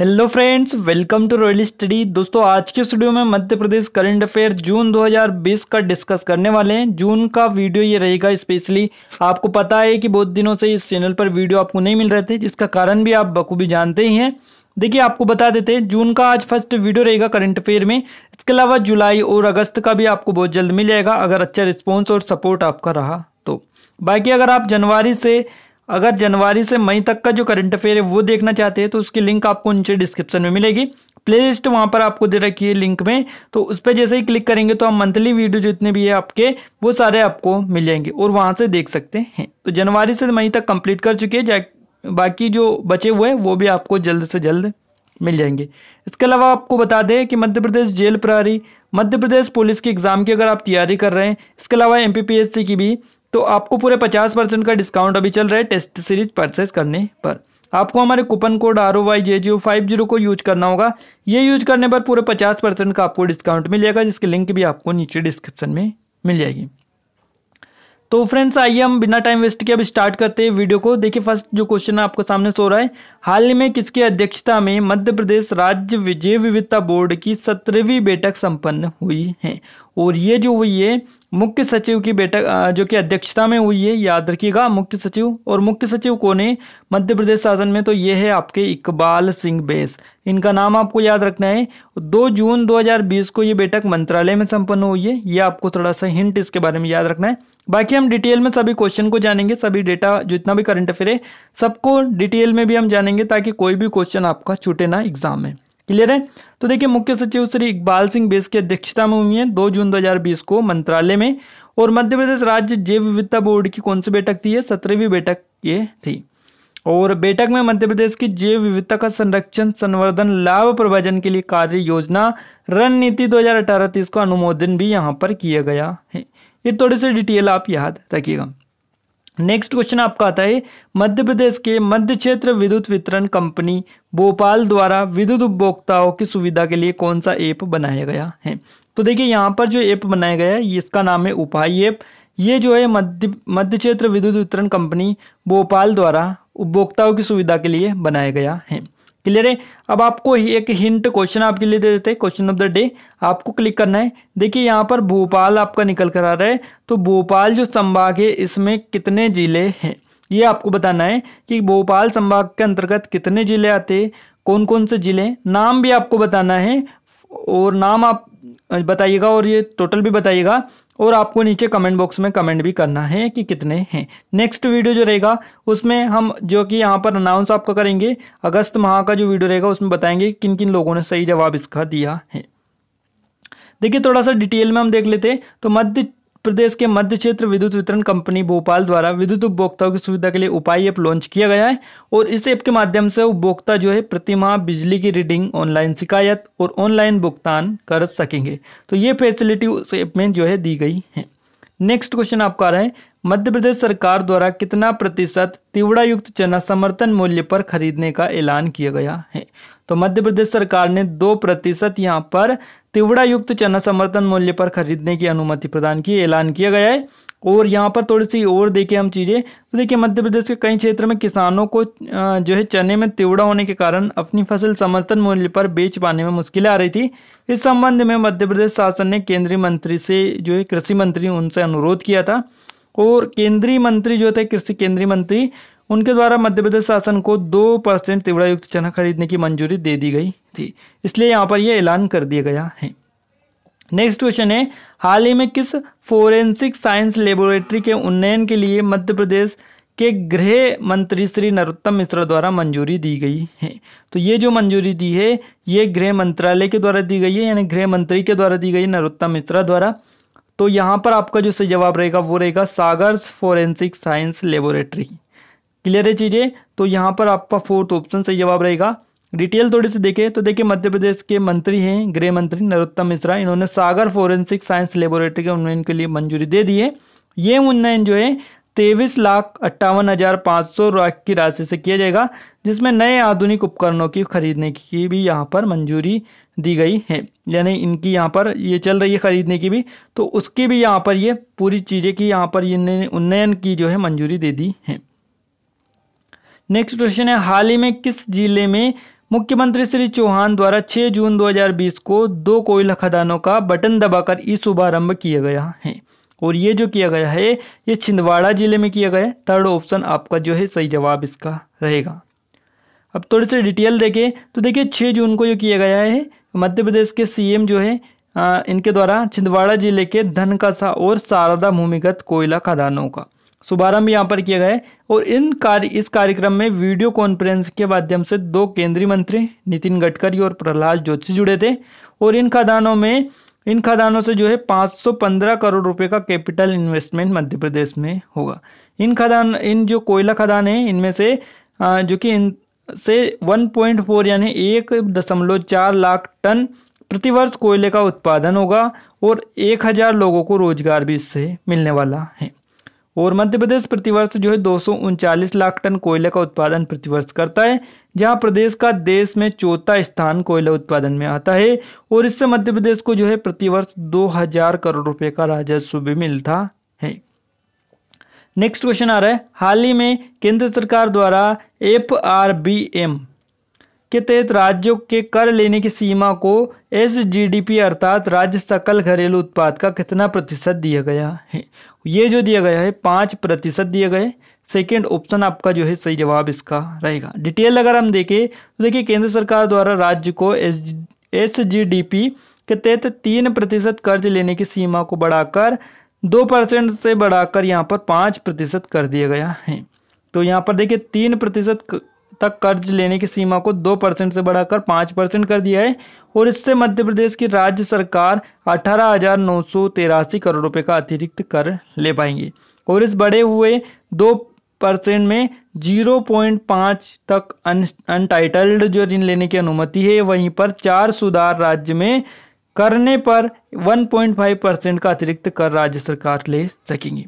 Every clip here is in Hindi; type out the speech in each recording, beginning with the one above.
hello friends welcome to Royal Study दोस्तों आज के स्टूडियो में मध्य प्रदेश करंट अफेयर जून 2020 का डिस्कस करने वाले हैं जून का वीडियो ये रहेगा स्पेशली आपको पता है कि बहुत दिनों से इस चैनल पर वीडियो आपको नहीं मिल रहे थे जिसका कारण भी आप बखूबी जानते ही हैं देखिए आपको बता देते हैं जून का आज फर्स्ट वीडियो रहेगा करंट अफेयर में इसके अलावा जुलाई और अगस्त का भी आपको बहुत जल्द मिल जाएगा अगर अच्छा रिस्पॉन्स और सपोर्ट आपका रहा तो बाकी अगर आप जनवरी से अगर जनवरी से मई तक का जो करंट अफेयर है वो देखना चाहते हैं तो उसकी लिंक आपको नीचे डिस्क्रिप्शन में मिलेगी प्ले लिस्ट वहाँ पर आपको दे रखी है लिंक में तो उस पर जैसे ही क्लिक करेंगे तो आप मंथली वीडियो जितने भी है आपके वो सारे आपको मिल जाएंगे और वहाँ से देख सकते हैं तो जनवरी से मई तक कंप्लीट कर चुके हैं बाकी जो बचे हुए हैं वो भी आपको जल्द से जल्द मिल जाएंगे इसके अलावा आपको बता दें कि मध्य प्रदेश जेल प्रहरी मध्य प्रदेश पुलिस के एग्ज़ाम की अगर आप तैयारी कर रहे हैं इसके अलावा एम की भी तो आपको पूरे पचास परसेंट का डिस्काउंट अभी चल रहा है टेस्ट सीरीज परचेस करने पर आपको हमारे coupon code R O Y J G O five zero को यूज करना होगा ये यूज करने पर पूरे पचास परसेंट का आपको डिस्काउंट मिलेगा जिसकी लिंक भी आपको नीचे डिस्क्रिप्शन में मिल जाएगी तो फ्रेंड्स आइए हम बिना टाइम वेस्ट किए अब स्टार्ट करते हैं वीडियो को देखिए फर्स्ट जो क्वेश्चन आपको सामने सो रहा है हाल ही में किसकी अध्यक्षता में मध्य प्रदेश राज्य जैव विविधता बोर्ड की सत्रहवीं बैठक संपन्न हुई है और ये जो हुई है मुख्य सचिव की बैठक जो कि अध्यक्षता में हुई है याद रखिएगा मुख्य सचिव और मुख्य सचिव कौन है मध्य प्रदेश शासन में तो ये है आपके इकबाल सिंह बेस इनका नाम आपको याद रखना है दो जून 2020 को ये बैठक मंत्रालय में संपन्न हुई है ये आपको थोड़ा सा हिंट इसके बारे में याद रखना है बाकी हम डिटेल में सभी क्वेश्चन को जानेंगे सभी डेटा जितना भी करंट अफेयर है सबको डिटेल में भी हम जानेंगे ताकि कोई भी क्वेश्चन आपका छूटे ना एग्जाम में क्लियर है तो देखिए मुख्य सचिव श्री इकबाल सिंह बेस की अध्यक्षता में हुई है दो जून 2020 को मंत्रालय में और मध्य प्रदेश राज्य जैव विविधता बोर्ड की कौन सी बैठक थी सत्रहवीं बैठक ये थी और बैठक में मध्य प्रदेश की जैव विविधता का संरक्षण संवर्धन लाभ प्रभाजन के लिए कार्य योजना रणनीति 2018 हजार का अनुमोदन भी यहाँ पर किया गया है ये थोड़ी सी डिटेल आप याद रखिएगा नेक्स्ट क्वेश्चन आपका आता है मध्य प्रदेश के मध्य क्षेत्र विद्युत वितरण कंपनी भोपाल द्वारा विद्युत उपभोक्ताओं की सुविधा के लिए कौन सा ऐप बनाया गया है तो देखिए यहाँ पर जो ऐप बनाया गया है इसका नाम है उपाय ऐप ये जो है मध्य मध्य क्षेत्र विद्युत वितरण कंपनी भोपाल द्वारा उपभोक्ताओं की सुविधा के लिए बनाया गया है क्लियर है अब आपको एक हिंट क्वेश्चन आपके लिए दे देते हैं क्वेश्चन ऑफ द डे आपको क्लिक करना है देखिए यहाँ पर भोपाल आपका निकल कर आ रहा है तो भोपाल जो संभाग है इसमें कितने ज़िले हैं ये आपको बताना है कि भोपाल संभाग के अंतर्गत कितने ज़िले आते हैं कौन कौन से ज़िले नाम भी आपको बताना है और नाम आप बताइएगा और ये टोटल भी बताइएगा और आपको नीचे कमेंट बॉक्स में कमेंट भी करना है कि कितने हैं नेक्स्ट वीडियो जो रहेगा उसमें हम जो कि यहाँ पर अनाउंस आपका करेंगे अगस्त माह का जो वीडियो रहेगा उसमें बताएंगे किन किन लोगों ने सही जवाब इसका दिया है देखिए थोड़ा सा डिटेल में हम देख लेते हैं तो मध्य प्रदेश के मध्य क्षेत्र विद्युत वितरण कंपनी भोपाल द्वारा विद्युत उपभोक्ताओं की सुविधा के लिए उपाय ऐप लॉन्च किया गया है और इस ऐप के माध्यम से उपभोक्ता जो है प्रतिमाह बिजली की रीडिंग ऑनलाइन शिकायत और ऑनलाइन भुगतान कर सकेंगे तो ये फैसिलिटी उस ऐप में जो है दी गई है नेक्स्ट क्वेश्चन आपका आ रहा है मध्य प्रदेश सरकार द्वारा कितना प्रतिशत तिवड़ायुक्त चना समर्थन मूल्य पर खरीदने का ऐलान किया गया है तो मध्य प्रदेश सरकार ने दो प्रतिशत यहाँ पर तिवड़ा युक्त चना समर्थन मूल्य पर खरीदने की अनुमति प्रदान की ऐलान किया गया है और यहाँ पर थोड़ी सी और देखें हम चीज़ें तो देखिए मध्य प्रदेश के कई क्षेत्र में किसानों को जो है चने में तिवड़ा होने के कारण अपनी फसल समर्थन मूल्य पर बेच पाने में मुश्किलें आ रही थी इस संबंध में मध्य प्रदेश शासन ने केंद्रीय मंत्री से जो है कृषि मंत्री उनसे अनुरोध किया था और केंद्रीय मंत्री जो थे कृषि केंद्रीय मंत्री उनके द्वारा मध्य प्रदेश शासन को दो परसेंट युक्त चना खरीदने की मंजूरी दे दी गई थी इसलिए यहाँ पर यह ऐलान कर दिया गया है नेक्स्ट क्वेश्चन है हाल ही में किस फोरेंसिक साइंस लेबोरेटरी के उन्नयन के लिए मध्य प्रदेश के गृह मंत्री श्री नरोत्तम मिश्रा द्वारा मंजूरी दी गई है तो ये जो मंजूरी दी है ये गृह मंत्रालय के द्वारा दी गई है यानी गृह मंत्री के द्वारा दी गई नरोत्तम मिश्रा द्वारा तो यहाँ पर आपका जो सही जवाब रहेगा वो रहेगा Sagar's forensic science laboratory clear है चीज़ें तो यहाँ पर आपका फोर्थ ऑप्शन सही जवाब रहेगा डिटेल थोड़ी सी देखें तो देखिए मध्य प्रदेश के मंत्री हैं गृह मंत्री नरोत्तम मिश्रा इन्होंने सागर फोरेंसिक साइंस लेबोरेटरी के उन्नयन के लिए मंजूरी दे दी है ये उन्नयन जो है तेईस लाख अट्ठावन हज़ार पाँच सौ लाख की राशि से किया जाएगा जिसमें नए आधुनिक उपकरणों की खरीदने की भी यहाँ पर मंजूरी दी गई है यानी इनकी यहाँ पर ये चल रही है ख़रीदने की भी तो उसकी भी यहाँ पर ये पूरी चीज़ें की यहाँ पर इन्होंने उन्नयन की जो है मंजूरी दे दी है नेक्स्ट क्वेश्चन है हाल ही में किस जिले में मुख्यमंत्री श्री चौहान द्वारा 6 जून 2020 को दो कोयला खदानों का बटन दबाकर ई शुभारंभ किया गया है और ये जो किया गया है ये छिंदवाड़ा जिले में किया गया है थर्ड ऑप्शन आपका जो है सही जवाब इसका रहेगा अब थोड़ी सी डिटेल देखें तो देखिए छः जून को ये किया गया है मध्य प्रदेश के सी जो है आ, इनके द्वारा छिंदवाड़ा जिले के धनकसा और शारदा भूमिगत कोयला खदानों का शुभारंभ यहाँ पर किया गया है और इन कार्य इस कार्यक्रम में वीडियो कॉन्फ्रेंस के माध्यम से दो केंद्रीय मंत्री नितिन गडकरी और प्रहलाद जोशी जुड़े थे और इन खदानों में इन खदानों से जो है 515 करोड़ रुपए का कैपिटल इन्वेस्टमेंट मध्य प्रदेश में होगा इन खदान इन जो कोयला खदान है इनमें से जो कि इन से वन पॉइंट फोर यानी एक दशमलव चार लाख टन प्रतिवर्ष कोयले का उत्पादन होगा और एक हज़ार लोगों को रोजगार भी इससे मिलने वाला है और मध्य प्रदेश प्रतिवर्ष जो है दो लाख टन कोयले का उत्पादन प्रतिवर्ष करता है जहां प्रदेश का देश में चौथा स्थान कोयला उत्पादन में आता है और इससे मध्य प्रदेश को जो है प्रतिवर्ष 2000 करोड़ रुपए का राजस्व भी मिलता है नेक्स्ट क्वेश्चन आ रहा है हाल ही में केंद्र सरकार द्वारा एफ आर बी एम के तहत राज्यों के कर लेने की सीमा को एस जीडीपी अर्थात राज्य सकल घरेलू उत्पाद का कितना प्रतिशत दिया गया है ये जो दिया गया है पाँच प्रतिशत दिए गए सेकेंड ऑप्शन आपका जो है सही जवाब इसका रहेगा डिटेल अगर हम देखें तो देखिए केंद्र सरकार द्वारा राज्य को S S G D P के तहत तीन प्रतिशत कर्ज लेने की सीमा को बढ़ाकर दो परसेंट से बढ़ाकर यहाँ पर पाँच प्रतिशत कर दिया गया है तो यहाँ पर देखिए तीन प्रतिशत तक कर्ज लेने की सीमा को दो परसेंट से बढ़ाकर पाँच परसेंट कर दिया है और इससे मध्य प्रदेश की राज्य सरकार अठारह हज़ार नौ सौ तिरासी करोड़ रुपए का अतिरिक्त कर ले पाएंगी और इस बढ़े हुए दो परसेंट में जीरो पॉइंट पाँच तक अनटाइटल्ड जो ऋण लेने की अनुमति है वहीं पर चार सुधार राज्य में करने पर फाइव परसेंट का अतिरिक्त कर राज्य सरकार ले सकेंगी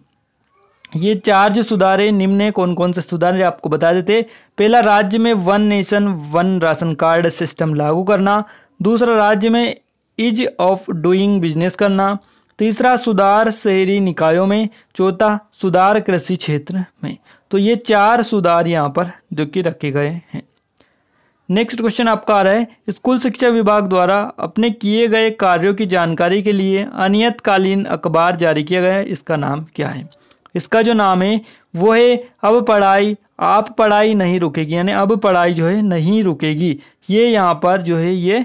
ये चार जो सुधारे निम्न है कौन कौन से सुधारे आपको बता देते पहला राज्य में one nation one ration card system लागू करना दूसरा राज्य में इज ऑफ डूइंग बिजनेस करना तीसरा सुधार शहरी निकायों में चौथा सुधार कृषि क्षेत्र में तो ये चार सुधार यहाँ पर जो कि रखे गए हैं नेक्स्ट क्वेश्चन आपका आ रहा है स्कूल शिक्षा विभाग द्वारा अपने किए गए कार्यों की जानकारी के लिए अनियतकालीन अखबार जारी किया गया है इसका नाम क्या है इसका जो नाम है वो है अब पढ़ाई आप पढ़ाई नहीं रुकेगी यानी अब पढ़ाई जो है नहीं रुकेगी ये यहाँ पर जो है ये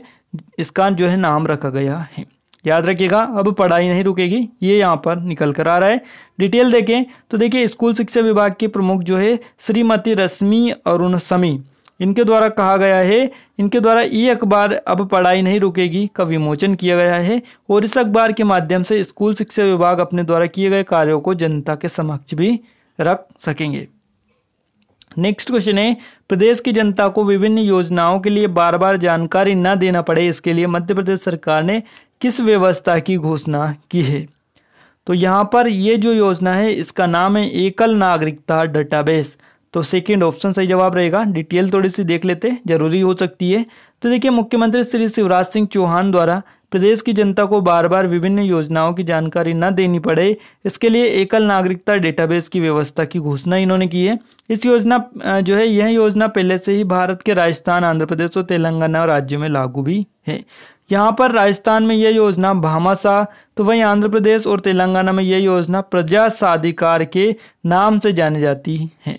इसका जो है नाम रखा गया है याद रखिएगा अब पढ़ाई नहीं रुकेगी ये यहाँ पर निकल कर आ रहा है डिटेल देखें तो देखिए स्कूल शिक्षा विभाग के प्रमुख जो है श्रीमती रश्मि अरुण समी इनके द्वारा कहा गया है इनके द्वारा ये अखबार अब पढ़ाई नहीं रुकेगी का विमोचन किया गया है और इस अखबार के माध्यम से स्कूल शिक्षा विभाग अपने द्वारा किए गए कार्यों को जनता के समक्ष भी रख सकेंगे नेक्स्ट क्वेश्चन है प्रदेश की जनता को विभिन्न योजनाओं के लिए बार बार जानकारी न देना पड़े इसके लिए मध्य प्रदेश सरकार ने किस व्यवस्था की घोषणा की है तो यहाँ पर ये जो योजना है इसका नाम है एकल नागरिकता डेटाबेस तो सेकेंड ऑप्शन सही जवाब रहेगा डिटेल थोड़ी सी देख लेते जरूरी हो सकती है तो देखिए मुख्यमंत्री श्री शिवराज सिंह चौहान द्वारा प्रदेश की जनता को बार बार विभिन्न योजनाओं की जानकारी न देनी पड़े इसके लिए एकल नागरिकता डेटाबेस की व्यवस्था की घोषणा इन्होंने की है इस योजना जो है यह योजना पहले से ही भारत के राजस्थान आंध्र प्रदेश और तेलंगाना राज्य में लागू भी है यहाँ पर राजस्थान में यह योजना भामाशाह तो वहीं आंध्र प्रदेश और तेलंगाना में यह योजना प्रजा साधिकार के नाम से जानी जाती है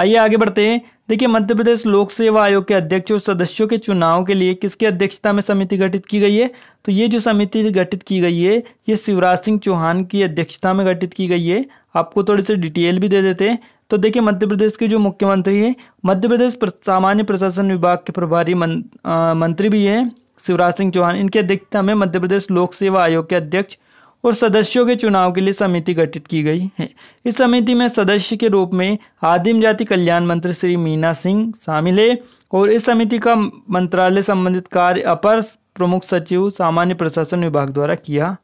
आइए आगे बढ़ते हैं देखिए मध्य प्रदेश लोक सेवा आयोग के अध्यक्ष और सदस्यों के चुनाव के लिए किसकी अध्यक्षता में समिति गठित की गई है तो ये जो समिति गठित की गई है ये शिवराज सिंह चौहान की अध्यक्षता में गठित की गई है आपको थोड़ी सी डिटेल भी दे देते हैं तो देखिए मध्य प्रदेश के जो मुख्यमंत्री हैं मध्य प्रदेश सामान्य प्रशासन विभाग के प्रभारी मंत्री भी हैं शिवराज सिंह चौहान इनकी अध्यक्षता में मध्य प्रदेश लोक सेवा आयोग के अध्यक्ष और सदस्यों के चुनाव के लिए समिति गठित की गई है इस समिति में सदस्य के रूप में आदिम जाति कल्याण मंत्री श्री मीना सिंह शामिल है और इस समिति का मंत्रालय संबंधित कार्य अपर प्रमुख सचिव सामान्य प्रशासन विभाग द्वारा किया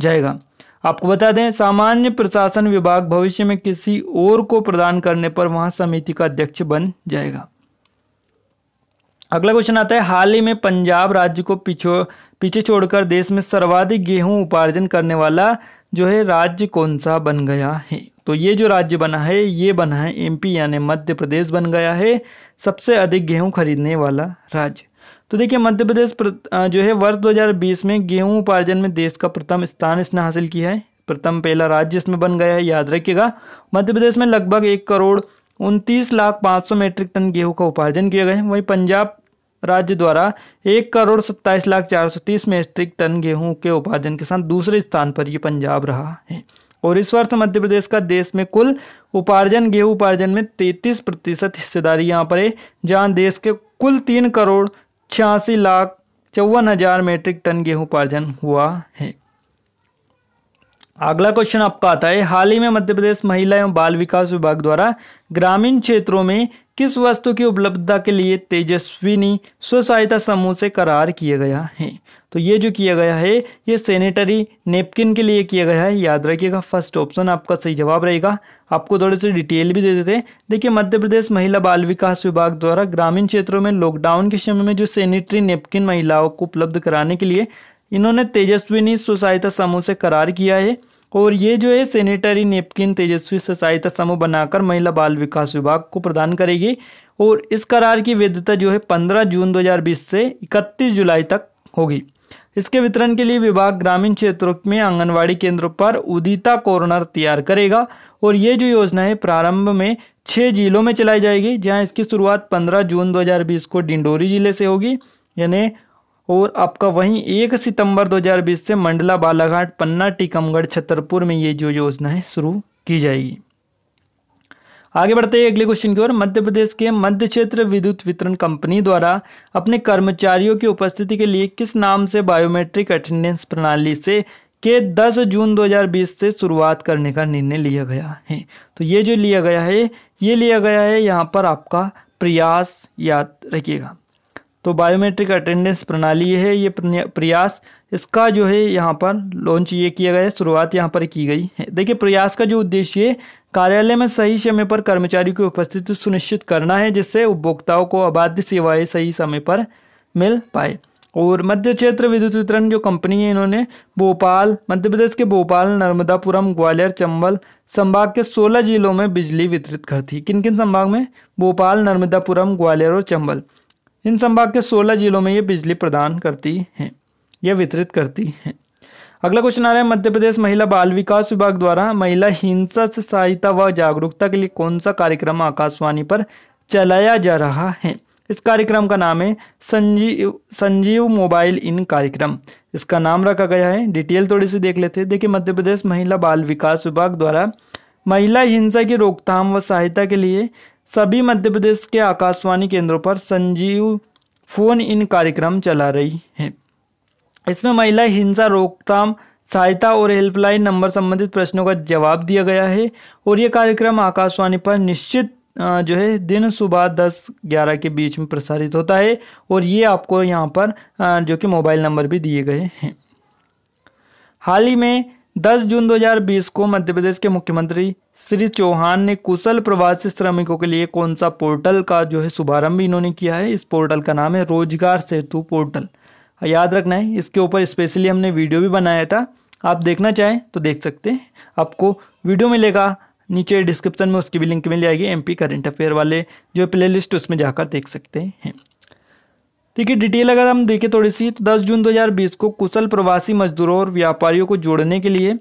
जाएगा आपको बता दें सामान्य प्रशासन विभाग भविष्य में किसी और को प्रदान करने पर वहां समिति का अध्यक्ष बन जाएगा अगला क्वेश्चन आता है हाल ही में पंजाब राज्य को पिछो पीछे छोड़कर देश में सर्वाधिक गेहूं उपार्जन करने वाला जो है राज्य कौन सा बन गया है तो ये जो राज्य बना है ये बना है एमपी यानी मध्य प्रदेश बन गया है सबसे अधिक गेहूं खरीदने वाला राज्य तो देखिए मध्य प्रदेश जो है वर्ष 2020 में गेहूं उपार्जन में देश का प्रथम स्थान इसने हासिल किया है प्रथम पहला राज्य इसमें बन गया है याद रखिएगा मध्य प्रदेश में लगभग एक करोड़ उनतीस लाख पाँच सौ मेट्रिक टन गेहूं का उपार्जन किया गया है वहीं पंजाब राज्य द्वारा एक करोड़ सत्ताईस लाख चार सौ तीस मेट्रिक टन गेहूं के उपार्जन के साथ दूसरे स्थान पर ये पंजाब रहा है और इस वर्ष मध्य प्रदेश का देश में कुल उपार्जन गेहूं उपार्जन में तैतीस प्रतिशत हिस्सेदारी यहाँ पर है जहाँ देश के कुल तीन करोड़ छियासी लाख चौवन हजार मेट्रिक टन गेहूं उपार्जन हुआ है अगला क्वेश्चन आपका आता है हाल ही में मध्य प्रदेश महिला एवं बाल विकास विभाग द्वारा ग्रामीण क्षेत्रों में किस वस्तु की उपलब्धता के लिए तेजस्विनी स्व सहायता समूह से करार किया गया है तो ये जो किया गया है ये सेनेटरी नेपकिन के लिए किया गया है याद रखिएगा फर्स्ट ऑप्शन आपका सही जवाब रहेगा आपको थोड़े से डिटेल भी दे देते हैं देखिए मध्य प्रदेश महिला बाल विकास विभाग द्वारा ग्रामीण क्षेत्रों में लॉकडाउन के समय में जो सेनेटरी नेपकिन महिलाओं को उपलब्ध कराने के लिए इन्होंने तेजस्विनी स्व सहायता समूह से करार किया है और ये जो है सैनिटरी नेपकिन तेजस्वी सहायता समूह बनाकर महिला बाल विकास विभाग को प्रदान करेगी और इस करार की वैधता जो है 15 जून 2020 से 31 जुलाई तक होगी इसके वितरण के लिए विभाग ग्रामीण क्षेत्रों में आंगनवाड़ी केंद्रों पर उदिता कॉर्नर तैयार करेगा और ये जो योजना है प्रारंभ में छः जिलों में चलाई जाएगी जहां इसकी शुरुआत 15 जून 2020 को डिंडोरी जिले से होगी यानी और आपका वहीं एक सितंबर 2020 से मंडला बालाघाट पन्ना टीकमगढ़ छतरपुर में ये जो योजना है शुरू की जाएगी आगे बढ़ते हैं अगले क्वेश्चन की ओर मध्य प्रदेश के मध्य क्षेत्र विद्युत वितरण कंपनी द्वारा अपने कर्मचारियों की उपस्थिति के लिए किस नाम से बायोमेट्रिक अटेंडेंस प्रणाली से के 10 जून 2020 से शुरुआत करने का निर्णय लिया गया है तो ये जो लिया गया है ये लिया गया है यहाँ पर आपका प्रयास याद रखिएगा तो बायोमेट्रिक अटेंडेंस प्रणाली है ये प्रयास इसका जो है यहाँ पर लॉन्च ये किया गया है शुरुआत यहाँ पर की गई है देखिए प्रयास का जो उद्देश्य है कार्यालय में सही समय पर कर्मचारी की उपस्थिति सुनिश्चित करना है जिससे उपभोक्ताओं को अबाध्य सेवाएँ सही समय पर मिल पाए और मध्य क्षेत्र विद्युत वितरण जो कंपनी है इन्होंने भोपाल मध्य प्रदेश के भोपाल नर्मदापुरम ग्वालियर चंबल संभाग के 16 जिलों में बिजली वितरित करती किन किन संभाग में भोपाल नर्मदापुरम ग्वालियर और चंबल इन संभाग के 16 जिलों में ये बिजली प्रदान करती हैं या वितरित करती हैं अगला क्वेश्चन आ रहा है मध्य प्रदेश महिला बाल विकास विभाग द्वारा महिला हिंसा से सहायता व जागरूकता के लिए कौन सा कार्यक्रम आकाशवाणी पर चलाया जा रहा है इस कार्यक्रम का नाम है संजीव संजीव मोबाइल इन कार्यक्रम इसका नाम रखा गया है डिटेल थोड़ी सी देख लेते हैं देखिए मध्य प्रदेश महिला बाल विकास विभाग द्वारा महिला हिंसा की रोकथाम व सहायता के लिए सभी मध्य प्रदेश के आकाशवाणी केंद्रों पर संजीव फोन इन कार्यक्रम चला रही है इसमें महिला हिंसा रोकथाम सहायता और हेल्पलाइन नंबर संबंधित प्रश्नों का जवाब दिया गया है और ये कार्यक्रम आकाशवाणी पर निश्चित जो है दिन सुबह दस ग्यारह के बीच में प्रसारित होता है और ये आपको यहाँ पर जो कि मोबाइल नंबर भी दिए गए हैं हाल ही में 10 जून 2020 को मध्य प्रदेश के मुख्यमंत्री श्री चौहान ने कुशल प्रवासी श्रमिकों के लिए कौन सा पोर्टल का जो है शुभारंभ इन्होंने किया है इस पोर्टल का नाम है रोजगार सेतु पोर्टल याद रखना है इसके ऊपर स्पेशली हमने वीडियो भी बनाया था आप देखना चाहें तो देख सकते हैं आपको वीडियो मिलेगा नीचे डिस्क्रिप्शन में उसकी भी लिंक मिल जाएगी एमपी करंट अफेयर वाले जो प्ले लिस्ट उसमें जाकर देख सकते हैं देखिए डिटेल अगर हम देखें थोड़ी सी तो 10 जून 2020 को कुशल प्रवासी मजदूरों और व्यापारियों को जोड़ने के लिए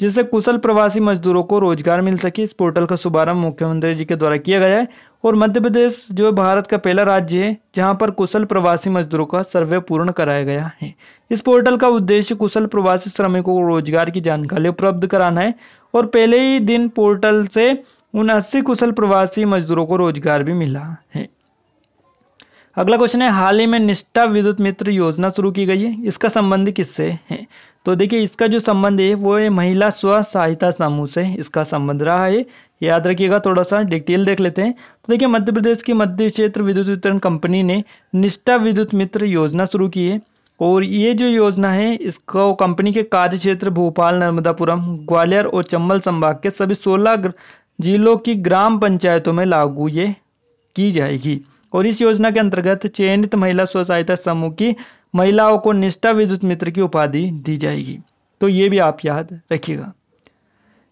जिससे कुशल प्रवासी मजदूरों को रोजगार मिल सके इस पोर्टल का शुभारंभ मुख्यमंत्री जी के द्वारा किया गया है और मध्य प्रदेश जो भारत का पहला राज्य है जहां पर कुशल प्रवासी मजदूरों का सर्वे पूर्ण कराया गया है इस पोर्टल का उद्देश्य कुशल प्रवासी श्रमिकों को रोजगार की जानकारी उपलब्ध कराना है और पहले ही दिन पोर्टल से उन कुशल प्रवासी मजदूरों को रोजगार भी मिला है अगला क्वेश्चन है हाल ही में निष्ठा विद्युत मित्र योजना शुरू की गई है इसका संबंध किससे है तो देखिए इसका जो संबंध है वो है महिला स्व सहायता समूह से इसका संबंध रहा है याद रखिएगा थोड़ा सा डिटेल देख लेते हैं तो देखिए मध्य प्रदेश की मध्य क्षेत्र विद्युत वितरण कंपनी ने निष्ठा विद्युत मित्र योजना शुरू की है और ये जो योजना है इसको कंपनी के कार्य क्षेत्र भोपाल नर्मदापुरम ग्वालियर और चंबल संभाग के सभी सोलह जिलों की ग्राम पंचायतों में लागू ये की जाएगी और इस योजना के अंतर्गत चयनित महिला स्व सहायता समूह की महिलाओं को निष्ठा विद्युत मित्र की उपाधि दी जाएगी तो ये भी आप याद रखिएगा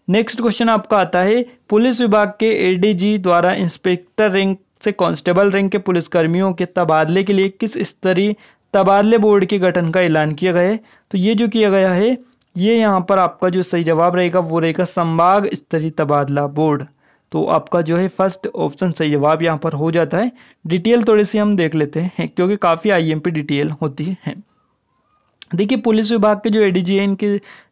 नेक्स्ट क्वेश्चन आपका आता है पुलिस विभाग के एडीजी द्वारा इंस्पेक्टर रैंक से कांस्टेबल रैंक के पुलिसकर्मियों के तबादले के लिए किस स्तरीय तबादले बोर्ड के गठन का ऐलान किया गया है तो ये जो किया गया है ये यहाँ पर आपका जो सही जवाब रहेगा वो रहेगा संभाग स्तरीय तबादला बोर्ड तो आपका जो है फर्स्ट ऑप्शन सही जवाब यहाँ पर हो जाता है डिटेल थोड़ी सी हम देख लेते हैं क्योंकि काफ़ी आईएमपी डिटेल होती है देखिए पुलिस विभाग के जो एडीजी हैं इनके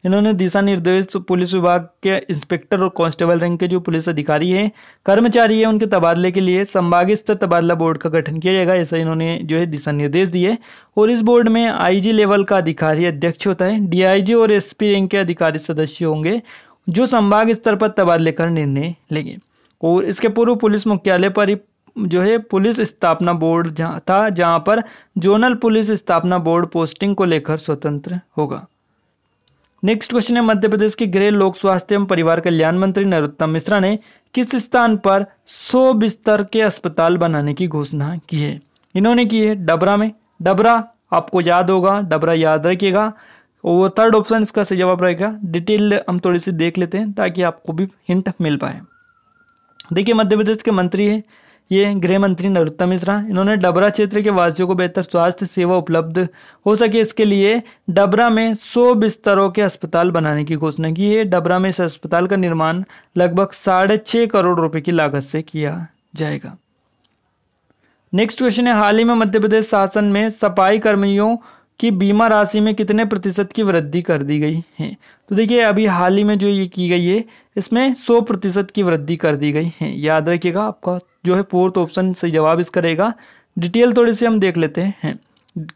इन्होंने दिशा निर्देश तो पुलिस विभाग के इंस्पेक्टर और कांस्टेबल रैंक के जो पुलिस अधिकारी हैं कर्मचारी हैं उनके तबादले के लिए संभाग स्तर तबादला बोर्ड का गठन किया जाएगा ऐसा इन्होंने जो है दिशा निर्देश दिए और इस बोर्ड में आईजी लेवल का अधिकारी अध्यक्ष होता है डी और एस रैंक के अधिकारी सदस्य होंगे जो संभाग स्तर पर तबादले कर निर्णय लेंगे और इसके पूर्व पुलिस मुख्यालय पर ही जो है पुलिस स्थापना बोर्ड जहाँ था जहाँ पर जोनल पुलिस स्थापना बोर्ड पोस्टिंग को लेकर स्वतंत्र होगा नेक्स्ट क्वेश्चन है मध्य प्रदेश के गृह लोक स्वास्थ्य एवं परिवार कल्याण मंत्री नरोत्तम मिश्रा ने किस स्थान पर 100 बिस्तर के अस्पताल बनाने की घोषणा की है इन्होंने की है डबरा में डबरा आपको याद होगा डबरा याद रखिएगा और थर्ड ऑप्शन इसका सही जवाब रहेगा डिटेल हम थोड़ी सी देख लेते हैं ताकि आपको भी हिंट मिल पाए देखिए मध्य प्रदेश के मंत्री है ये गृह मंत्री नरोत्तम मिश्रा इन्होंने डबरा क्षेत्र के वासियों को बेहतर स्वास्थ्य सेवा उपलब्ध हो सके इसके लिए डबरा में 100 बिस्तरों के अस्पताल बनाने की घोषणा की है डबरा में इस अस्पताल का निर्माण लगभग साढ़े छः करोड़ रुपए की लागत से किया जाएगा नेक्स्ट क्वेश्चन है हाल ही में मध्य प्रदेश शासन में सफाई कर्मियों की बीमा राशि में कितने प्रतिशत की वृद्धि कर दी गई है तो देखिए अभी हाल ही में जो ये की गई है इसमें सौ प्रतिशत की वृद्धि कर दी गई है याद रखिएगा आपका जो है फोर्थ ऑप्शन सही जवाब इसका रहेगा डिटेल थोड़ी सी हम देख लेते हैं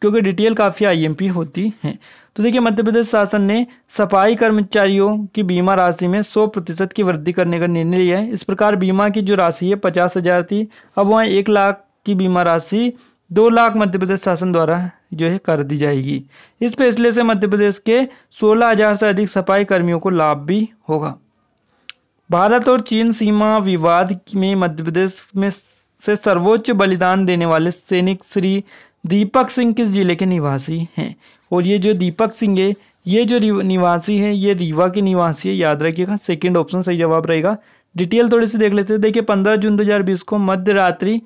क्योंकि डिटेल काफ़ी आईएमपी होती है तो देखिए मध्य प्रदेश शासन ने सफाई कर्मचारियों की बीमा राशि में 100 प्रतिशत की वृद्धि करने का निर्णय लिया है इस प्रकार बीमा की जो राशि है पचास हज़ार थी अब वहाँ एक लाख की बीमा राशि दो लाख मध्य प्रदेश शासन द्वारा जो है कर दी जाएगी इस फैसले से मध्य प्रदेश के सोलह हज़ार से अधिक सफाई कर्मियों को लाभ भी होगा भारत और चीन सीमा विवाद में मध्य प्रदेश में से सर्वोच्च बलिदान देने वाले सैनिक श्री दीपक सिंह किस जिले के निवासी हैं और ये जो दीपक सिंह है ये जो निवासी है ये रीवा के निवासी है याद रखिएगा सेकंड ऑप्शन सही जवाब रहेगा डिटेल थोड़ी सी देख लेते हैं देखिए पंद्रह जून दो को मध्य रात्रि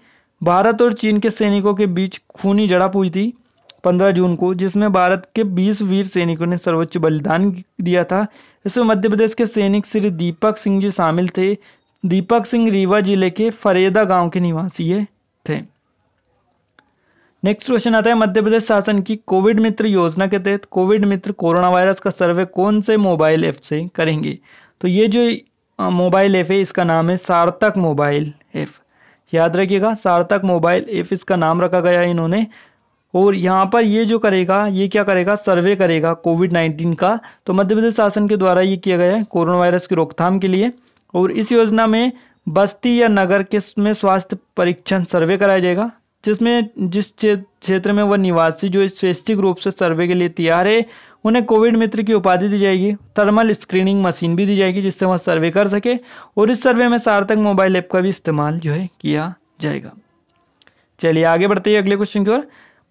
भारत और चीन के सैनिकों के बीच खूनी झड़प हुई थी पंद्रह जून को जिसमें भारत के बीस वीर सैनिकों ने सर्वोच्च बलिदान दिया था इसमें मध्य प्रदेश के सैनिक श्री दीपक सिंह जी शामिल थे दीपक सिंह रीवा जिले के फरेदा गांव के निवासी थे नेक्स्ट क्वेश्चन आता है मध्य प्रदेश शासन की कोविड मित्र योजना के तहत कोविड मित्र कोरोना वायरस का सर्वे कौन से मोबाइल ऐप से करेंगे तो ये जो मोबाइल ऐप है इसका नाम है सार्थक मोबाइल ऐप याद रखिएगा सार्थक मोबाइल ऐप इसका नाम रखा गया इन्होंने और यहाँ पर ये जो करेगा ये क्या करेगा सर्वे करेगा कोविड नाइन्टीन का तो मध्य प्रदेश शासन के द्वारा ये किया गया है कोरोना वायरस की रोकथाम के लिए और इस योजना में बस्ती या नगर के में स्वास्थ्य परीक्षण सर्वे कराया जाएगा जिसमें जिस क्षेत्र में वह निवासी जो स्वैच्छिक रूप से सर्वे के लिए तैयार है उन्हें कोविड मित्र की उपाधि दी जाएगी थर्मल स्क्रीनिंग मशीन भी दी जाएगी जिससे वह सर्वे कर सके और इस सर्वे में सार्थक मोबाइल ऐप का भी इस्तेमाल जो है किया जाएगा चलिए आगे बढ़ते हैं अगले क्वेश्चन की ओर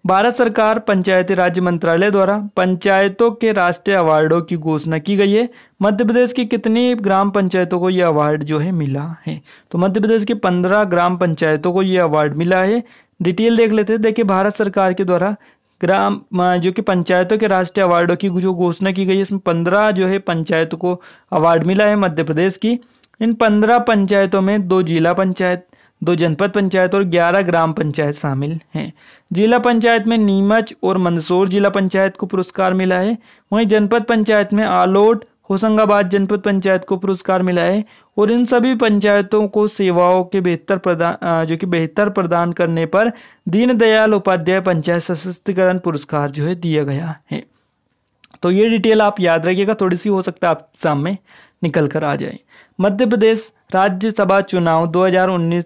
भारत सरकार पंचायती राज्य मंत्रालय द्वारा पंचायतों के राष्ट्रीय अवार्डों की घोषणा की गई है मध्य प्रदेश की कितनी ग्राम पंचायतों को ये अवार्ड जो है मिला है तो मध्य प्रदेश की पंद्रह ग्राम पंचायतों को ये अवार्ड मिला है डिटेल देख लेते हैं देखिए भारत सरकार के द्वारा ग्राम जो कि पंचायतों के राष्ट्रीय अवार्डों की जो घोषणा की गई है इसमें पंद्रह जो है पंचायतों को अवार्ड मिला है मध्य प्रदेश की इन पंद्रह पंचायतों में दो जिला पंचायत दो जनपद पंचायत और ग्यारह ग्राम पंचायत शामिल हैं जिला पंचायत में नीमच और मंदसौर जिला पंचायत को पुरस्कार मिला है वहीं जनपद पंचायत में आलोट होशंगाबाद जनपद पंचायत को पुरस्कार मिला है और इन सभी पंचायतों को सेवाओं के बेहतर प्रदान जो कि बेहतर प्रदान करने पर दीनदयाल उपाध्याय पंचायत सशक्तिकरण पुरस्कार जो है दिया गया है तो ये डिटेल आप याद रखिएगा थोड़ी सी हो सकता है आप एग्जाम में निकल कर आ जाए मध्य प्रदेश राज्यसभा चुनाव 2019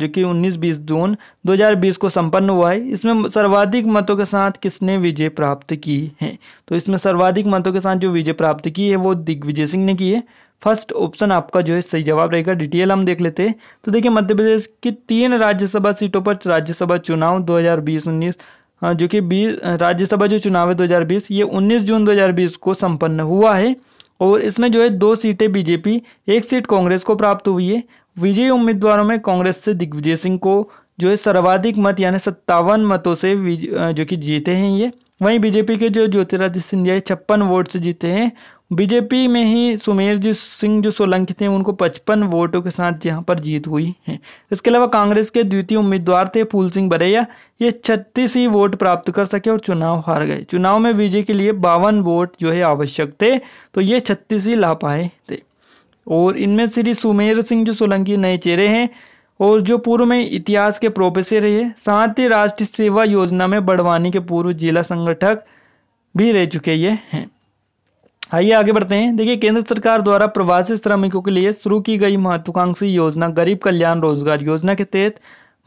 जो कि 19-20 जून 2020 को संपन्न हुआ है इसमें सर्वाधिक मतों के साथ किसने विजय प्राप्त की है तो इसमें सर्वाधिक मतों के साथ जो विजय प्राप्त की है वो दिग्विजय सिंह ने की है फर्स्ट ऑप्शन आपका जो है सही जवाब रहेगा डिटेल हम देख लेते हैं तो देखिए मध्य प्रदेश की तीन राज्यसभा सीटों पर राज्यसभा चुनाव दो हज़ार जो कि बीस राज्यसभा जो चुनाव है दो ये उन्नीस जून दो को संपन्न हुआ है और इसमें जो है दो सीटें बीजेपी एक सीट कांग्रेस को प्राप्त हुई है विजयी उम्मीदवारों में कांग्रेस से दिग्विजय सिंह को जो है सर्वाधिक मत यानी सत्तावन मतों से जो कि जीते हैं ये वहीं बीजेपी के जो ज्योतिरादित्य सिंधिया छप्पन वोट से जीते हैं बीजेपी में ही सुमेर जी सिंह जो सोलंकी थे उनको 55 वोटों के साथ यहाँ पर जीत हुई है इसके अलावा कांग्रेस के द्वितीय उम्मीदवार थे फूल सिंह बरैया ये छत्तीस ही वोट प्राप्त कर सके और चुनाव हार गए चुनाव में विजय के लिए बावन वोट जो है आवश्यक थे तो ये छत्तीस ही ला पाए थे और इनमें श्री सुमेर सिंह जो सोलंकी नए चेहरे हैं और जो पूर्व में इतिहास के प्रोफेसर रहे साथ ही राष्ट्रीय सेवा योजना में बड़वानी के पूर्व जिला संगठक भी रह चुके ये हैं आइए आगे बढ़ते हैं देखिए केंद्र सरकार द्वारा प्रवासी श्रमिकों के लिए शुरू की गई महत्वाकांक्षी योजना गरीब कल्याण रोजगार योजना के तहत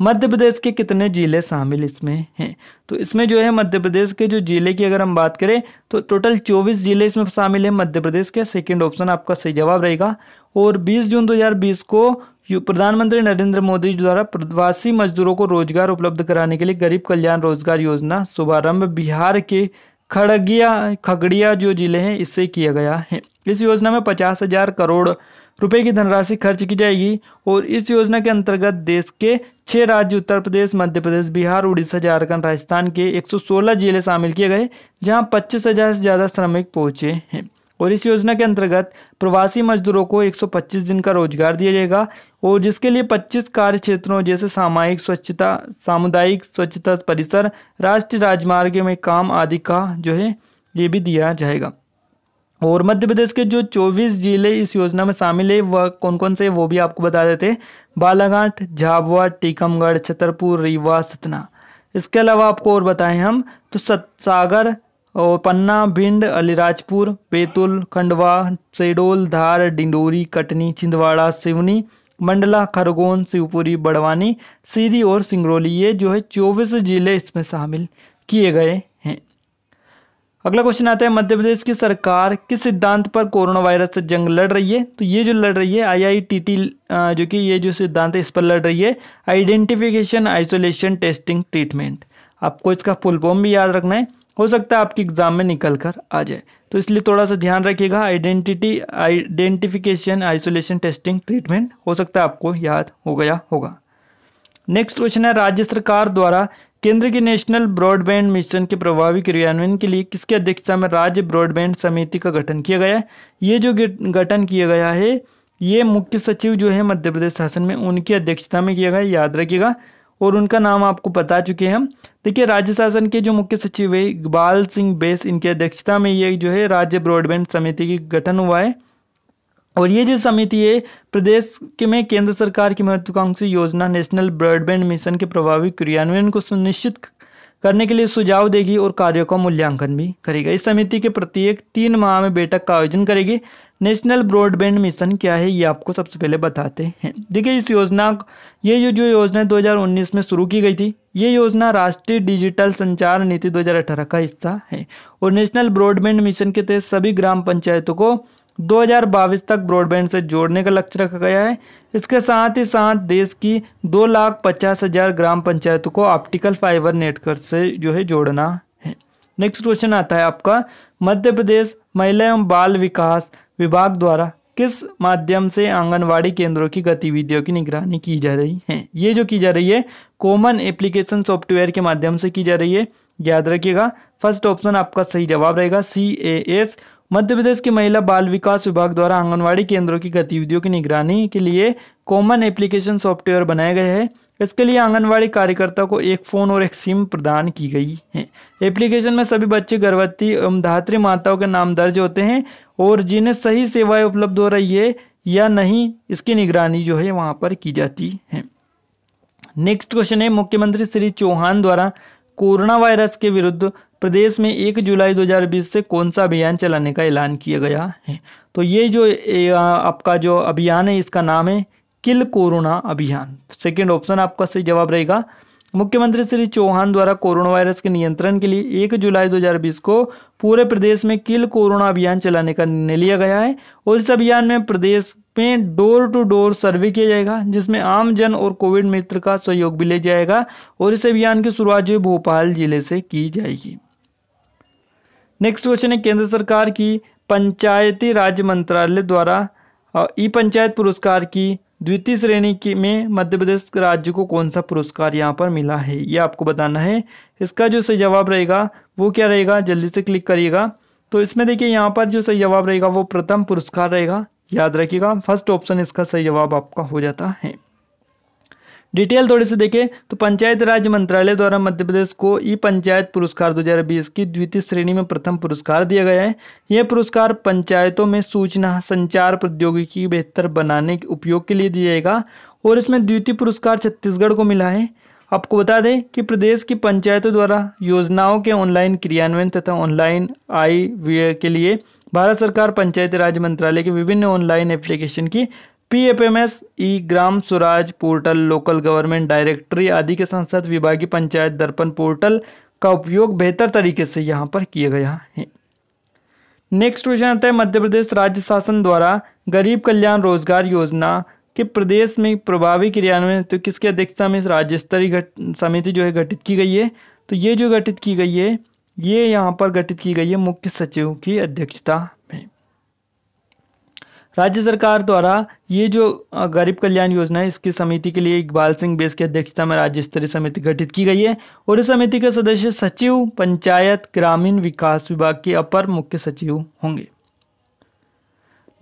मध्य प्रदेश के कितने ज़िले शामिल इसमें हैं तो इसमें जो है मध्य प्रदेश के जो ज़िले की अगर हम बात करें तो टोटल 24 ज़िले इसमें शामिल हैं मध्य प्रदेश के सेकंड ऑप्शन आपका सही जवाब रहेगा और 20 जून 2020 को प्रधानमंत्री नरेंद्र मोदी द्वारा प्रवासी मजदूरों को रोजगार उपलब्ध कराने के लिए गरीब कल्याण रोजगार योजना शुभारंभ बिहार के खड़गिया खगड़िया जो जिले हैं इससे किया गया है इस योजना में पचास हजार करोड़ रुपए की धनराशि खर्च की जाएगी और इस योजना के अंतर्गत देश के छः राज्य उत्तर प्रदेश मध्य प्रदेश बिहार उड़ीसा झारखंड राजस्थान के 116 जिले शामिल किए गए जहां पच्चीस हजार से ज़्यादा श्रमिक पहुंचे हैं और इस योजना के अंतर्गत प्रवासी मजदूरों को 125 दिन का रोजगार दिया जाएगा और जिसके लिए 25 कार्य क्षेत्रों जैसे सामायिक स्वच्छता सामुदायिक स्वच्छता परिसर राष्ट्रीय राजमार्ग में काम आदि का जो है ये भी दिया जाएगा और मध्य प्रदेश के जो 24 जिले इस योजना में शामिल है वह कौन कौन से वो भी आपको बता देते बालाघाट झाबुआ टीकमगढ़ छतरपुर रीवा सतना इसके अलावा आपको और बताएं हम तो सत सागर और पन्ना भिंड अलीराजपुर बैतूल खंडवा सेडोल धार डिंडोरी कटनी छिंदवाड़ा सिवनी मंडला खरगोन शिवपुरी बड़वानी सीधी और सिंगरौली ये जो है चौबीस जिले इसमें शामिल किए गए हैं अगला क्वेश्चन आता है मध्य प्रदेश की सरकार किस सिद्धांत पर कोरोना वायरस से जंग लड़ रही है तो ये जो लड़ रही है आईआईटीटी जो कि ये जो सिद्धांत है इस पर लड़ रही है आइडेंटिफिकेशन आइसोलेशन टेस्टिंग ट्रीटमेंट आपको इसका फुल फॉर्म भी याद रखना है हो सकता है आपके एग्ज़ाम में निकल कर आ जाए तो इसलिए थोड़ा सा ध्यान रखिएगा identity identification isolation testing treatment हो सकता है आपको याद हो गया होगा नेक्स्ट क्वेश्चन है राज्य सरकार द्वारा केंद्र के नेशनल ब्रॉडबैंड मिशन के प्रभावी क्रियान्वयन के लिए किसकी अध्यक्षता में राज्य ब्रॉडबैंड समिति का गठन किया गया है ये जो गठन किया गया है ये मुख्य सचिव जो है मध्य प्रदेश शासन में उनकी अध्यक्षता में किया गया याद रखिएगा और उनका नाम आपको बता चुके हैं देखिए राज्य शासन के जो मुख्य सचिव है इकबाल सिंह बेस इनके अध्यक्षता में ये जो है राज्य ब्रॉडबैंड समिति की गठन हुआ है और ये जो समिति है प्रदेश के में केंद्र सरकार की महत्वाकांक्षी योजना नेशनल ब्रॉडबैंड मिशन के प्रभावी क्रियान्वयन को सुनिश्चित करने के लिए सुझाव देगी और कार्यों का मूल्यांकन भी करेगा इस समिति के प्रत्येक तीन माह में बैठक का आयोजन करेगी नेशनल ब्रॉडबैंड मिशन क्या है ये आपको सबसे पहले बताते हैं देखिए इस योजना ये जो जो योजना 2019 में शुरू की गई थी ये योजना राष्ट्रीय डिजिटल संचार नीति 2018 का हिस्सा है और नेशनल ब्रॉडबैंड मिशन के तहत सभी ग्राम पंचायतों को 2022 तक ब्रॉडबैंड से जोड़ने का लक्ष्य रखा गया है इसके साथ ही साथ देश की दो लाख पचास हज़ार ग्राम पंचायतों को ऑप्टिकल फाइबर नेटवर्क से जो है जोड़ना है नेक्स्ट क्वेश्चन आता है आपका मध्य प्रदेश महिला एवं बाल विकास विभाग द्वारा किस माध्यम से आंगनवाड़ी केंद्रों की गतिविधियों की निगरानी की जा रही है ये जो की जा रही है कॉमन एप्लीकेशन सॉफ्टवेयर के माध्यम से की जा रही है याद रखिएगा फर्स्ट ऑप्शन आपका सही जवाब रहेगा सी ए एस मध्य प्रदेश की महिला बाल विकास विभाग द्वारा आंगनवाड़ी केंद्रों की गतिविधियों की निगरानी के लिए कॉमन एप्लीकेशन सॉफ्टवेयर बनाया गया है इसके लिए आंगनवाड़ी कार्यकर्ता को एक फ़ोन और एक सिम प्रदान की गई है एप्लीकेशन में सभी बच्चे गर्भवती एवं धात्री माताओं के नाम दर्ज होते हैं और जिन्हें सही सेवाएं उपलब्ध हो रही है या नहीं इसकी निगरानी जो है वहाँ पर की जाती है नेक्स्ट क्वेश्चन है मुख्यमंत्री श्री चौहान द्वारा कोरोना वायरस के विरुद्ध प्रदेश में एक जुलाई 2020 से कौन सा अभियान चलाने का ऐलान किया गया है तो ये जो आपका जो अभियान है इसका नाम है किल कोरोना अभियान सेकेंड ऑप्शन आपका सही जवाब रहेगा मुख्यमंत्री श्री चौहान द्वारा कोरोना वायरस के नियंत्रण के लिए एक जुलाई 2020 को पूरे प्रदेश में किल कोरोना अभियान चलाने का निर्णय लिया गया है और इस अभियान में प्रदेश में डोर टू डोर सर्वे किया जाएगा जिसमें आम जन और कोविड मित्र का सहयोग भी लिया जाएगा और इस अभियान की शुरुआत जो भोपाल जिले से की जाएगी नेक्स्ट क्वेश्चन है केंद्र सरकार की पंचायती राज मंत्रालय द्वारा ई पंचायत पुरस्कार की द्वितीय श्रेणी की में मध्य प्रदेश राज्य को कौन सा पुरस्कार यहाँ पर मिला है ये आपको बताना है इसका जो सही जवाब रहेगा वो क्या रहेगा जल्दी से क्लिक करिएगा तो इसमें देखिए यहाँ पर जो सही जवाब रहेगा वो प्रथम पुरस्कार रहेगा याद रखिएगा फर्स्ट ऑप्शन इसका सही जवाब आपका हो जाता है डिटेल थोड़ी से देखें तो पंचायत राज मंत्रालय द्वारा मध्य प्रदेश को ई पंचायत पुरस्कार 2020 की द्वितीय श्रेणी में प्रथम पुरस्कार दिया गया है यह पुरस्कार पंचायतों में सूचना संचार प्रौद्योगिकी बेहतर बनाने के उपयोग के लिए दिया जाएगा और इसमें द्वितीय पुरस्कार छत्तीसगढ़ को मिला है आपको बता दें कि प्रदेश की पंचायतों द्वारा योजनाओं के ऑनलाइन क्रियान्वयन तथा ऑनलाइन आई के लिए भारत सरकार पंचायती राज मंत्रालय के विभिन्न ऑनलाइन एप्लीकेशन की P F M S e Gram Swaraj portal local government directory आदि के संसद विभागीय पंचायत दर्पण पोर्टल का उपयोग बेहतर तरीके से यहाँ पर किया गया है नेक्स्ट क्वेश्चन आता है मध्य प्रदेश राज्य शासन द्वारा गरीब कल्याण रोजगार योजना के प्रदेश में प्रभावी क्रियान्वयन तो किसकी अध्यक्षता में राज्य स्तरीय समिति जो है गठित की गई है तो ये जो गठित की गई है ये यहाँ पर गठित की गई है मुख्य सचिव की अध्यक्षता में राज्य सरकार द्वारा ये जो गरीब कल्याण योजना है इसकी समिति के लिए इकबाल सिंह बेस की अध्यक्षता में राज्य स्तरीय समिति गठित की गई है और इस समिति के सदस्य सचिव पंचायत ग्रामीण विकास विभाग के अपर मुख्य सचिव होंगे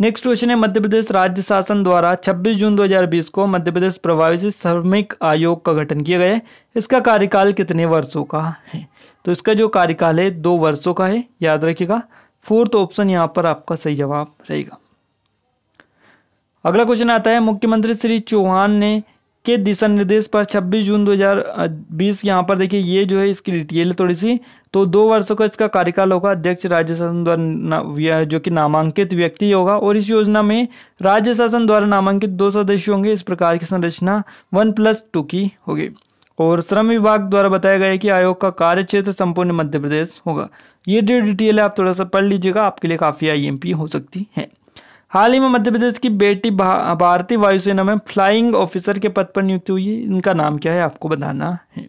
नेक्स्ट क्वेश्चन है मध्य प्रदेश राज्य शासन द्वारा 26 जून 2020 को मध्य प्रदेश प्रभावित श्रमिक आयोग का गठन किया गया है इसका कार्यकाल कितने वर्षों का है तो इसका जो कार्यकाल है दो वर्षों का है याद रखिएगा फोर्थ ऑप्शन यहाँ पर आपका सही जवाब रहेगा अगला क्वेश्चन आता है मुख्यमंत्री श्री चौहान ने के दिशा निर्देश पर 26 जून 2020 यहाँ पर देखिए ये जो है इसकी डिटेल है थोड़ी सी तो दो वर्षों का इसका कार्यकाल होगा अध्यक्ष राज्य शासन द्वारा जो कि नामांकित व्यक्ति होगा और इस योजना में राज्य शासन द्वारा नामांकित दो सदस्य होंगे इस प्रकार की संरचना वन प्लस टू की होगी और श्रम विभाग द्वारा बताया गया कि आयोग का कार्य क्षेत्र संपूर्ण मध्य प्रदेश होगा ये जो डिटेल है आप थोड़ा सा पढ़ लीजिएगा आपके लिए काफ़ी आई हो सकती है हाल ही में मध्य प्रदेश की बेटी भा, भारतीय वायुसेना में फ्लाइंग ऑफिसर के पद पर नियुक्त हुई इनका नाम क्या है आपको बताना है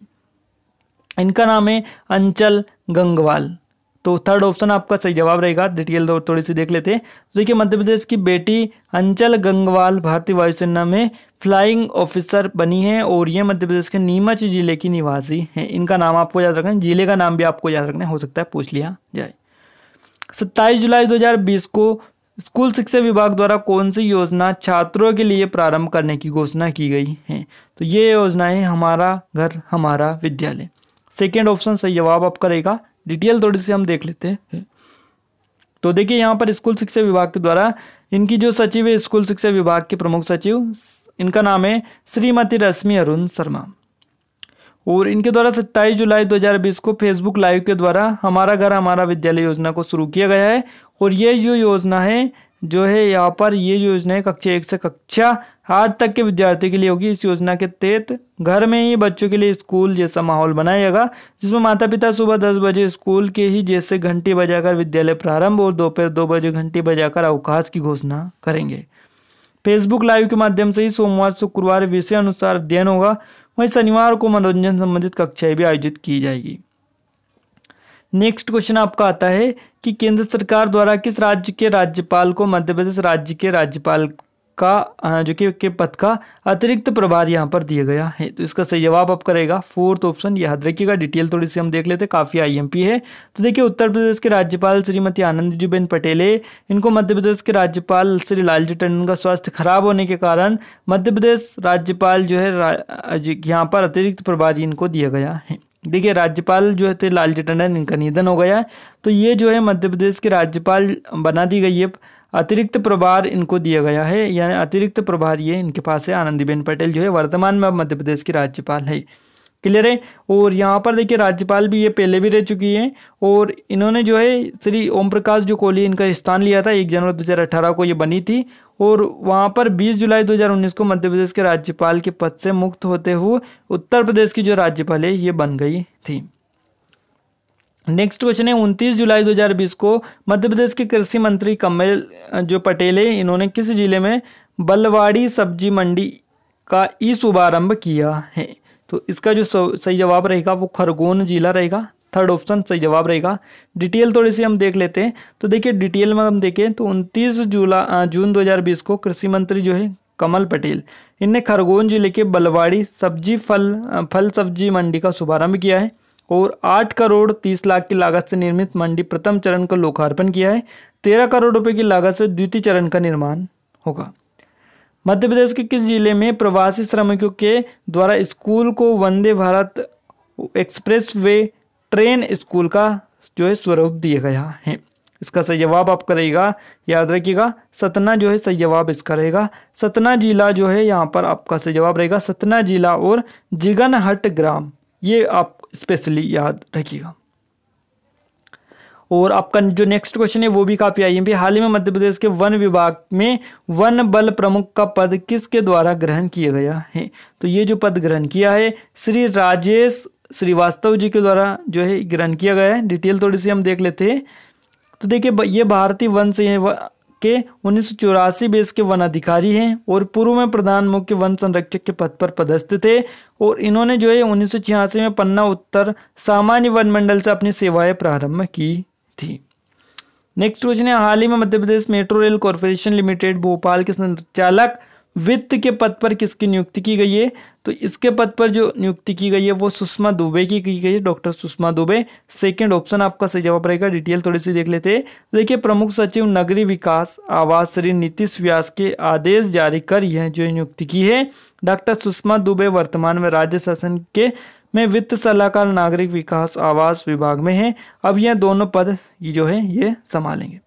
इनका नाम है अंचल गंगवाल तो थर्ड ऑप्शन आपका सही जवाब रहेगा डिटेल थोड़ी सी देख लेते हैं तो देखिए मध्य प्रदेश की बेटी अंचल गंगवाल भारतीय वायुसेना में फ्लाइंग ऑफिसर बनी है और ये मध्य प्रदेश के नीमच जिले की निवासी हैं इनका नाम आपको याद रखना जिले का नाम भी आपको याद रखना हो सकता है पूछ लिया जाए सत्ताईस जुलाई 2020 को स्कूल शिक्षा विभाग द्वारा कौन सी योजना छात्रों के लिए प्रारंभ करने की घोषणा की गई है तो ये योजनाएं हमारा घर हमारा विद्यालय सेकेंड ऑप्शन सही जवाब आपका रहेगा डिटेल थोड़ी सी हम देख लेते हैं तो देखिए यहाँ पर स्कूल शिक्षा विभाग के द्वारा इनकी जो सचिव है स्कूल शिक्षा विभाग के प्रमुख सचिव इनका नाम है श्रीमती रश्मि अरुण शर्मा और इनके द्वारा 27 जुलाई 2020 को फेसबुक लाइव के द्वारा हमारा घर हमारा विद्यालय योजना को शुरू किया गया है और ये जो योजना है जो है यहाँ पर ये योजना है कक्षा एक से कक्षा आठ तक के विद्यार्थी के लिए होगी इस योजना के तहत घर में ही बच्चों के लिए स्कूल जैसा माहौल बनाया जाएगा जिसमें माता पिता सुबह दस बजे स्कूल के ही जैसे घंटी बजाकर विद्यालय प्रारंभ और दोपहर दो बजे घंटी बजाकर अवकाश की घोषणा करेंगे फेसबुक लाइव के माध्यम से ही सोमवार शुक्रवार विषय अनुसार अध्ययन होगा वहीं शनिवार को मनोरंजन संबंधित कक्षाएं भी आयोजित की जाएगी नेक्स्ट क्वेश्चन आपका आता है कि केंद्र सरकार द्वारा किस राज्य के राज्यपाल को मध्य प्रदेश राज्य के राज्यपाल का जो कि के पद का अतिरिक्त प्रभार यहाँ पर दिया गया है तो इसका सही जवाब आप करेगा फोर्थ ऑप्शन याद रखिएगा डिटेल थोड़ी सी हम देख लेते काफ़ी आईएमपी है तो देखिए उत्तर प्रदेश के राज्यपाल श्रीमती बेन पटेल इनको मध्य प्रदेश के राज्यपाल श्री लालजी टंडन का स्वास्थ्य खराब होने के कारण मध्य प्रदेश राज्यपाल जो है यहाँ पर अतिरिक्त प्रभारी इनको दिया गया है देखिए राज्यपाल जो थे लालजी टंडन इनका निधन हो गया तो ये जो है मध्य प्रदेश के राज्यपाल बना दी गई है अतिरिक्त प्रभार इनको दिया गया है यानी अतिरिक्त प्रभार ये इनके पास है आनंदीबेन पटेल जो है वर्तमान में अब मध्य प्रदेश की राज्यपाल है क्लियर है और यहाँ पर देखिए राज्यपाल भी ये पहले भी रह चुकी हैं और इन्होंने जो है श्री ओम प्रकाश जो कोहली इनका स्थान लिया था एक जनवरी अठारह को ये बनी थी और वहाँ पर 20 जुलाई 2019 को मध्य प्रदेश के राज्यपाल के पद से मुक्त होते हुए उत्तर प्रदेश की जो राज्यपाल है ये बन गई थी नेक्स्ट क्वेश्चन है उनतीस जुलाई 2020 को मध्य प्रदेश के कृषि मंत्री कमल जो पटेल है इन्होंने किस जिले में बलवाड़ी सब्जी मंडी का ई शुभारंभ किया है तो इसका जो सही जवाब रहेगा वो खरगोन जिला रहेगा थर्ड ऑप्शन सही जवाब रहेगा डिटेल थोड़ी सी हम देख लेते हैं तो देखिए डिटेल में हम देखें तो उनतीस जुला जून 2020 को कृषि मंत्री जो है कमल पटेल इनने खरगोन जिले के बलवाड़ी सब्जी फल फल सब्जी मंडी का शुभारंभ किया है और आठ करोड़ तीस लाख की लागत से निर्मित मंडी प्रथम चरण का लोकार्पण किया है तेरह करोड़ रुपये की लागत से द्वितीय चरण का निर्माण होगा मध्य प्रदेश के किस जिले में प्रवासी श्रमिकों के द्वारा स्कूल को वंदे भारत एक्सप्रेस वे ट्रेन स्कूल का जो है स्वरूप दिया गया है इसका सही जवाब आपका रहेगा याद रखिएगा सतना जो है सही जवाब इसका रहेगा सतना जिला जो है यहाँ पर आपका सही जवाब रहेगा सतना जिला और जिगनहट ग्राम ये आप स्पेशली याद रखिएगा और आपका जो नेक्स्ट क्वेश्चन है वो भी काफ़ी आई है हाल ही में मध्य प्रदेश के वन विभाग में वन बल प्रमुख का पद किसके द्वारा ग्रहण किया गया है तो ये जो पद ग्रहण किया है श्री राजेश श्रीवास्तव जी के द्वारा जो है ग्रहण किया गया है डिटेल थोड़ी सी हम देख लेते हैं तो देखिए ये भारतीय वन से के उन्नीस बेस के वन अधिकारी हैं और पूर्व में प्रधान मुख्य वन संरक्षक के पद पर पदस्थ थे और इन्होंने जो है उन्नीस में पन्ना उत्तर सामान्य वन मंडल से अपनी सेवाएं प्रारंभ की थी नेक्स्ट क्वेश्चन है हाल ही में Madhya Pradesh metro rail corporation limited Bhopal के संचालक वित्त के पद पर किसकी नियुक्ति की गई है तो इसके पद पर जो नियुक्ति की गई है वो सुषमा दुबे की की गई है doctor Sushma Dubey second option आपका सही जवाब रहेगा डिटेल थोड़ी सी देख लेते हैं देखिए प्रमुख सचिव नगरीय विकास आवास श्री नीतीश व्यास के आदेश जारी कर यह जो नियुक्ति की है डॉक्टर सुषमा दुबे वर्तमान में राज्य शासन के में वित्त सलाहकार नागरिक विकास आवास विभाग में है अब यह दोनों पद जो है ये संभालेंगे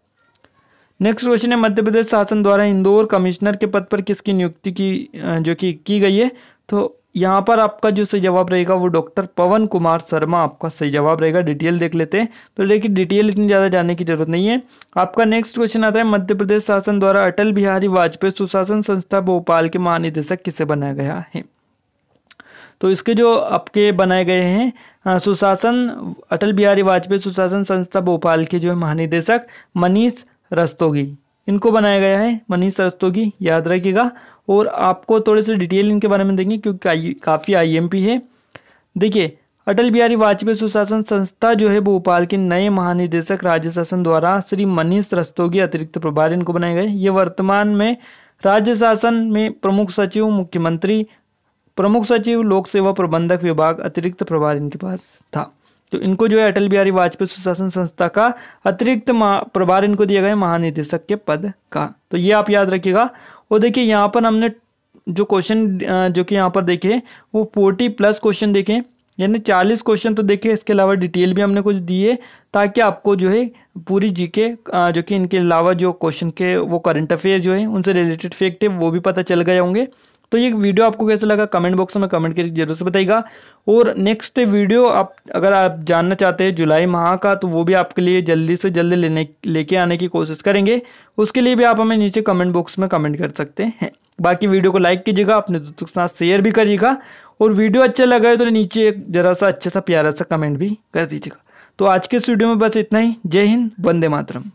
नेक्स्ट क्वेश्चन है मध्य प्रदेश शासन द्वारा इंदौर कमिश्नर के पद पर किसकी नियुक्ति की जो कि की गई है तो यहाँ पर आपका जो सही जवाब रहेगा वो डॉक्टर पवन कुमार शर्मा आपका सही जवाब रहेगा डिटेल देख लेते हैं तो देखिए डिटेल इतनी ज़्यादा जानने की जरूरत नहीं है आपका नेक्स्ट क्वेश्चन आता है मध्य प्रदेश शासन द्वारा अटल बिहारी वाजपेयी सुशासन संस्था भोपाल के महानिदेशक किसे बनाया गया है तो इसके जो आपके बनाए गए हैं सुशासन अटल बिहारी वाजपेयी सुशासन संस्था भोपाल के जो है महानिदेशक मनीष रस्तोगी इनको बनाया गया है मनीष रस्तोगी याद रखिएगा और आपको थोड़े से डिटेल इनके बारे में देंगे क्योंकि काफ़ी आईएमपी है देखिए अटल बिहारी वाजपेयी सुशासन संस्था जो है भोपाल के नए महानिदेशक राज्य शासन द्वारा श्री मनीष रस्तोगी अतिरिक्त प्रभारी इनको बनाए गए ये वर्तमान में राज्य शासन में प्रमुख सचिव मुख्यमंत्री प्रमुख सचिव लोक सेवा प्रबंधक विभाग अतिरिक्त प्रभारी इनके पास था तो इनको जो है अटल बिहारी वाजपेयी सुशासन संस्था का अतिरिक्त प्रभार इनको दिया गया महानिदेशक के पद का तो ये आप याद रखिएगा और देखिए यहाँ पर हमने जो क्वेश्चन जो कि यहाँ पर देखे वो फोर्टी प्लस क्वेश्चन देखें यानी चालीस क्वेश्चन तो देखे इसके अलावा डिटेल भी हमने कुछ दिए ताकि आपको जो है पूरी जी के जो कि इनके अलावा जो क्वेश्चन के वो करंट अफेयर जो है उनसे रिलेटेड फैक्ट है वो भी पता चल गए होंगे तो ये वीडियो आपको कैसा लगा कमेंट बॉक्स में कमेंट करके जरूर से बताइएगा और नेक्स्ट वीडियो आप अगर आप जानना चाहते हैं जुलाई माह का तो वो भी आपके लिए जल्दी से जल्दी लेने लेके आने की कोशिश करेंगे उसके लिए भी आप हमें नीचे कमेंट बॉक्स में कमेंट कर सकते हैं बाकी वीडियो को लाइक कीजिएगा अपने दोस्तों के साथ शेयर भी करिएगा और वीडियो अच्छा लगा है तो नीचे एक जरा सा अच्छा सा प्यारा सा कमेंट भी कर दीजिएगा तो आज के इस वीडियो में बस इतना ही जय हिंद वंदे मातरम